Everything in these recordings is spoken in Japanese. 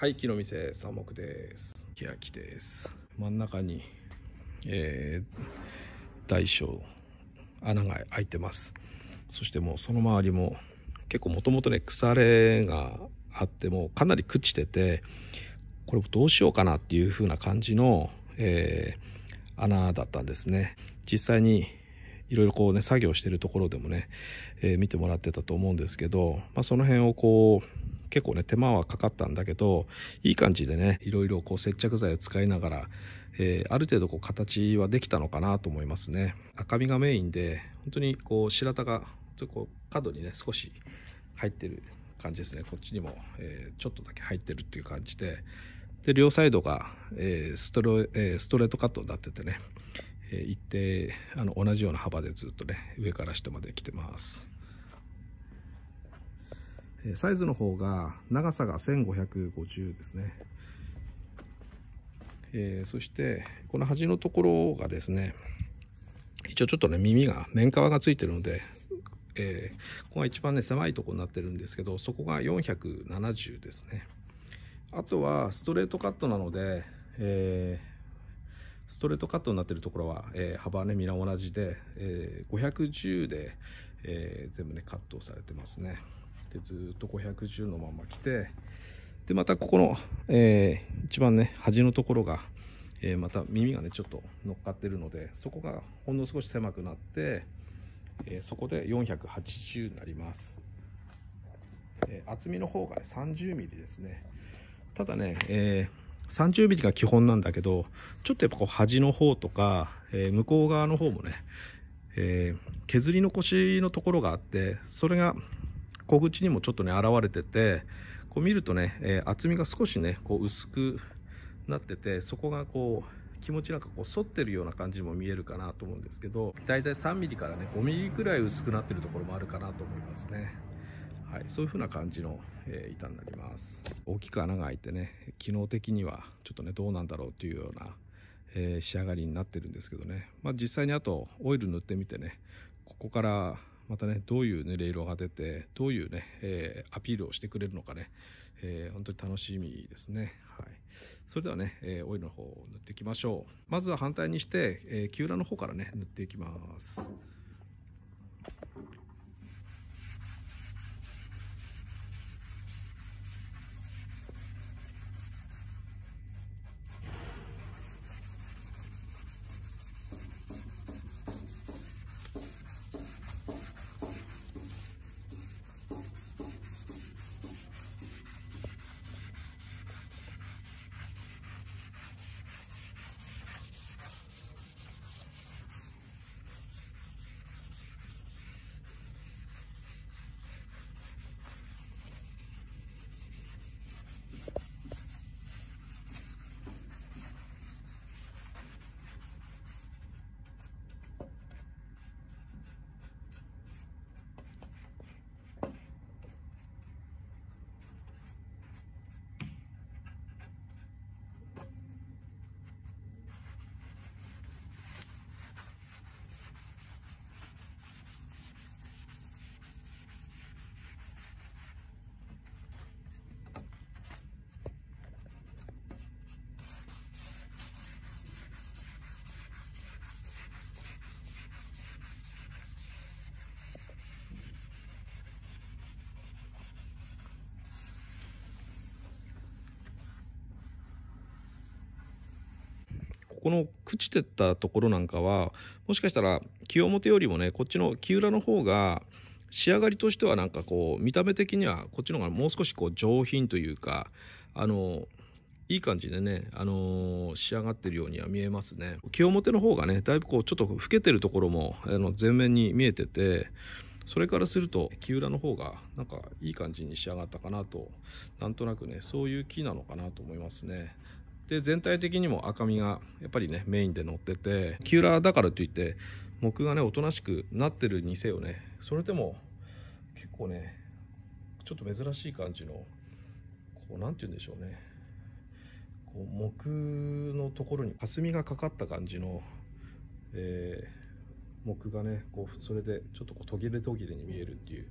はい、木の店、三木です。木焼です。真ん中に、えー、大小、穴が開いてます。そしてもうその周りも、結構もともとね、腐れがあって、もかなり朽ちてて、これどうしようかなっていう風な感じの、えー、穴だったんですね。実際に、いろいろこうね、作業してるところでもね、えー、見てもらってたと思うんですけど、まあ、その辺をこう、結構ね、手間はかかったんだけど、いい感じでね、いろいろこう接着剤を使いながら、えー、ある程度こう形はできたのかなと思いますね。赤みがメインで、本当にこう白田が、ちょっとこう角にね、少し入ってる感じですね。こっちにも、えー、ちょっとだけ入ってるっていう感じで、で、両サイドが、えー、ストレ、えストレートカットになっててね、え一定、あの、同じような幅でずっとね、上から下まで来てます。サイズの方が長さが1550ですね。えー、そしてこの端のところがですね一応ちょっとね耳が面皮がついてるので、えー、ここが一番ね狭いとこになってるんですけどそこが470ですねあとはストレートカットなので、えー、ストレートカットになってるところは、えー、幅ね皆同じで、えー、510で、え全部ねカットされてますね。でずっと510のまま来てでまたここの、えー、一番ね端のところが、えー、また耳がねちょっと乗っかってるのでそこがほんの少し狭くなって、えー、そこで480になります、え厚みの方が、ね、30mm ですねただね、えー、30mm が基本なんだけどちょっとやっぱこう端の方とか、え向こう側の方もね、え削り残しのところがあってそれが小口にもちょっとね現れててこう見るとね、えー、厚みが少しねこう薄くなっててそこがこう気持ちなんかこう反ってるような感じも見えるかなと思うんですけど大体 3mm からね 5mm くらい薄くなってるところもあるかなと思いますね。はい、そういう風な感じの、えー、板になります大きく穴が開いてね機能的にはちょっとねどうなんだろうっていうような、えー、仕上がりになってるんですけどね、まあ、実際にあとオイル塗ってみてねここからまたね、どういうね、レールを当てて、どういうね、えー、アピールをしてくれるのかね、えー、本当に楽しみですね。はい。それではね、えー、オイルの方を塗っていきましょう。まずは反対にして、えー、キューラの方からね、塗っていきます。ここの朽ちてったところなんかは、もしかしたら清表よりもね、こっちの木浦の方が、仕上がりとしてはなんかこう、見た目的にはこっちの方がもう少しこう上品というか、あの、いい感じでね、あのー、仕上がってるようには見えますね。清表の方がね、だいぶこう、ちょっと老けてるところも、あの、前面に見えてて、それからすると、木裏の方が、なんか、いい感じに仕上がったかなと、なんとなくね、そういう木なのかなと思いますね。で全体的にも赤みがやっぱりねメインで乗っててキューラーだからといって木がねおとなしくなってるにせよねそれでも結構ねちょっと珍しい感じのこう何て言うんでしょうねこう木のところに霞がかかった感じの、えー、木がねこうそれでちょっとこう途切れ途切れに見えるっていう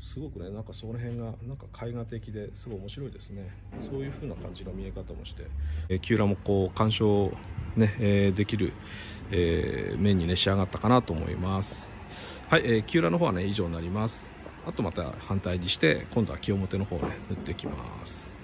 すごくねなんかその辺がなんか絵画的ですごい面白いですねそういう風な感じの見え方もして、えー、キューラもこう鑑賞ね、えー、できる、えー、面にね仕上がったかなと思いますはい、えー、キューラの方はね以上になりますあとまた反対にして今度は清表の方をね塗っていきます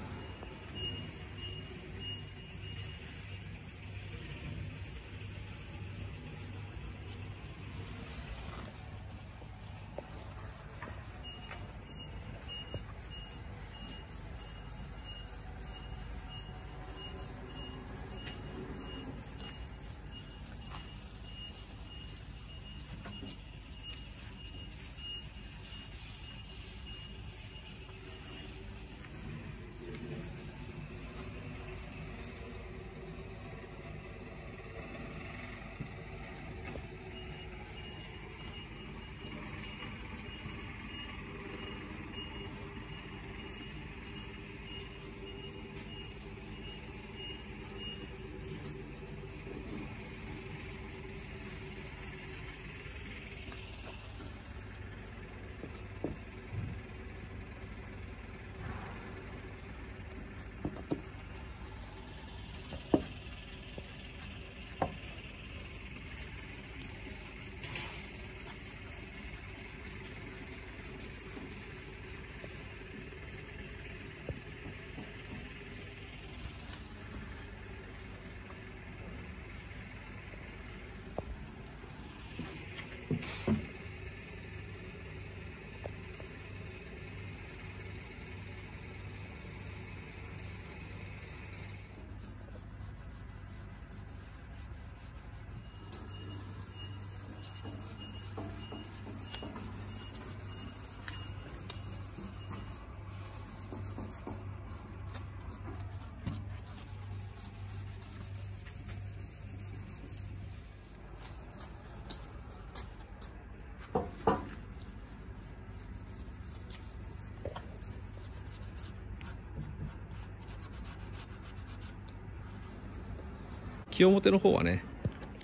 清表の方はね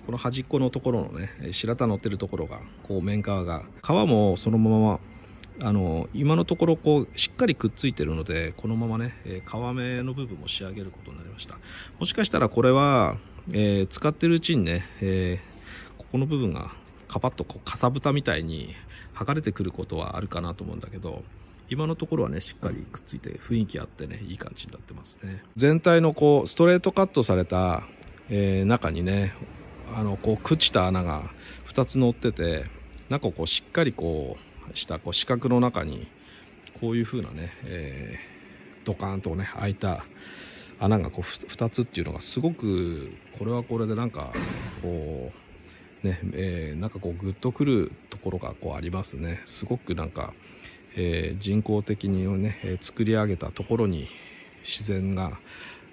この端っこのところのね白田乗ってるところがこう面側が皮もそのままあの今のところこうしっかりくっついてるのでこのままね皮目の部分も仕上げることになりましたもしかしたらこれは、えー、使ってるうちにね、えー、ここの部分がカパッとこうかさぶたみたいに剥がれてくることはあるかなと思うんだけど今のところはねしっかりくっついて雰囲気あってねいい感じになってますね全体のこうストレートカットされたえー、中にねあのこう朽ちた穴が2つ乗っててなんかこうしっかりこうしたこう四角の中にこういう風なね、えー、ドカーンとね開いた穴がこう2つっていうのがすごくこれはこれでなんかこうねえー、なんかこうグッとくるところがこうありますねすごくなんか、えー、人工的にね、え作り上げたところに自然が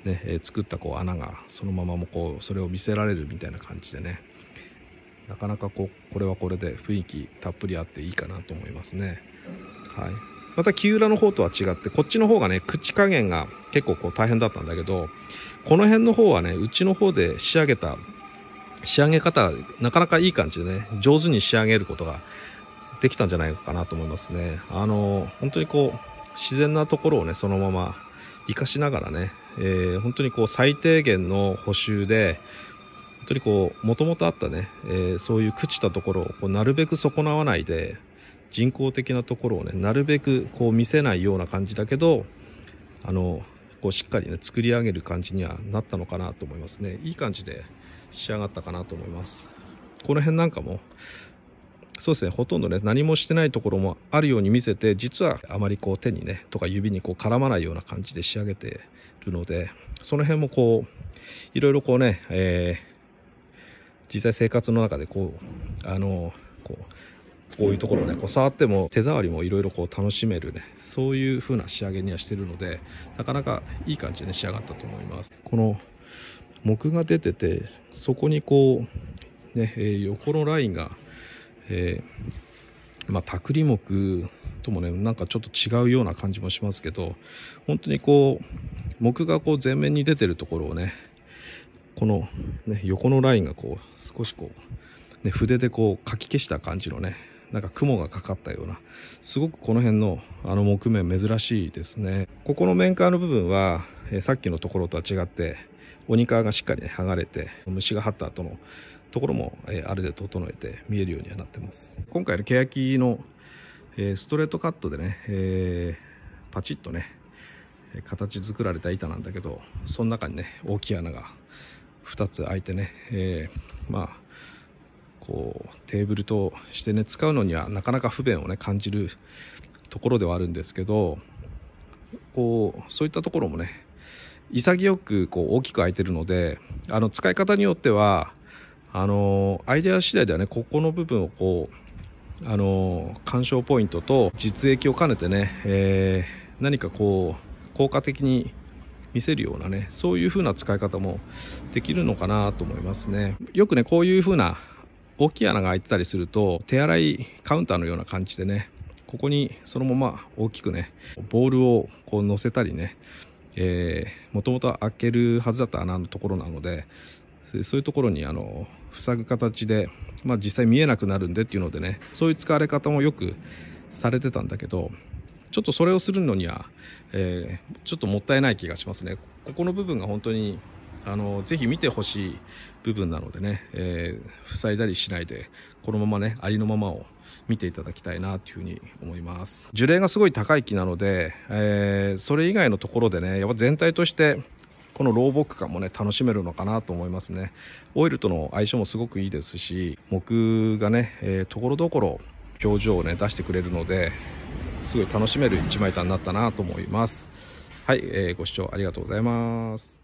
ね、え作ったこう穴がそのままもこうそれを見せられるみたいな感じでねなかなかこうこれはこれで雰囲気たっぷりあっていいかなと思いますね。はい、また木浦の方とは違ってこっちの方がね口加減が結構こう大変だったんだけどこの辺の方はねうちの方で仕上げた仕上げ方なかなかいい感じでね上手に仕上げることができたんじゃないかなと思いますねあの本当にこう自然なところをねそのまま生かしながらね、えー、本当にこう最低限の補修で本当にこうもともとあったね、えー、そういう朽ちたところをこうなるべく損なわないで人工的なところをねなるべくこう見せないような感じだけどあのこうしっかりね作り上げる感じにはなったのかなと思いますねいい感じで仕上がったかなと思いますこの辺なんかもそうですねほとんどね何もしてないところもあるように見せて実はあまりこう手にねとか指にこう絡まないような感じで仕上げてるのでその辺もこういろいろこうね、えー、実際生活の中でこうあのこうこういうところねこう触っても手触りもいろいろこう楽しめるねそういう風な仕上げにはしてるのでなかなかいい感じで仕上がったと思いますこの木が出ててそこにこうね、えー、横のラインがえー、まあ、タクリ木ともねなんかちょっと違うような感じもしますけど本当にこう木がこう前面に出てるところをねこの、ね、横のラインがこう少しこう、ね、筆でこうかき消した感じのねなんか雲がかかったようなすごくこの辺のあの木面珍しいですねここの面ーの部分は、えさっきのところとは違って鬼皮がしっかり、ね、剥がれて虫が張った後のところも、えー、あれで整えて見えるようにはなってます今回の欅の、えー、ストレートカットでね、えー、パチッとね形作られた板なんだけどその中にね大きい穴が2つ開いてね、えー、まあこうテーブルとしてね使うのにはなかなか不便をね感じるところではあるんですけどこうそういったところもね潔くこう大きく開いてるのであの使い方によってはあのアイデア次第ではねここの部分をこうあの鑑賞ポイントと実益を兼ねてね、えー、何かこう効果的に見せるようなねそういう風な使い方もできるのかなと思いますねよくねこういう風な大きい穴が開いてたりすると手洗いカウンターのような感じでねここにそのまま大きくねボールをこう乗せたりねもともと開けるはずだった穴のところなのでそういうところにあの塞ぐ形で、まあ、実際見えなくなるんでっていうのでねそういう使われ方もよくされてたんだけどちょっとそれをするのには、えー、ちょっともったいない気がしますねここの部分が本当にあのぜひ見てほしい部分なのでね、えー、塞いだりしないでこのままねありのままを見ていただきたいなというふに思います樹齢がすごい高い木なので、えー、それ以外のところでねやっぱ全体としてこの老木感もね楽しめるのかなと思いますねオイルとの相性もすごくいいですし木がね、えー、ところどころ表情をね出してくれるのですごい楽しめる一枚板になったなと思いますはい、えー、ご視聴ありがとうございます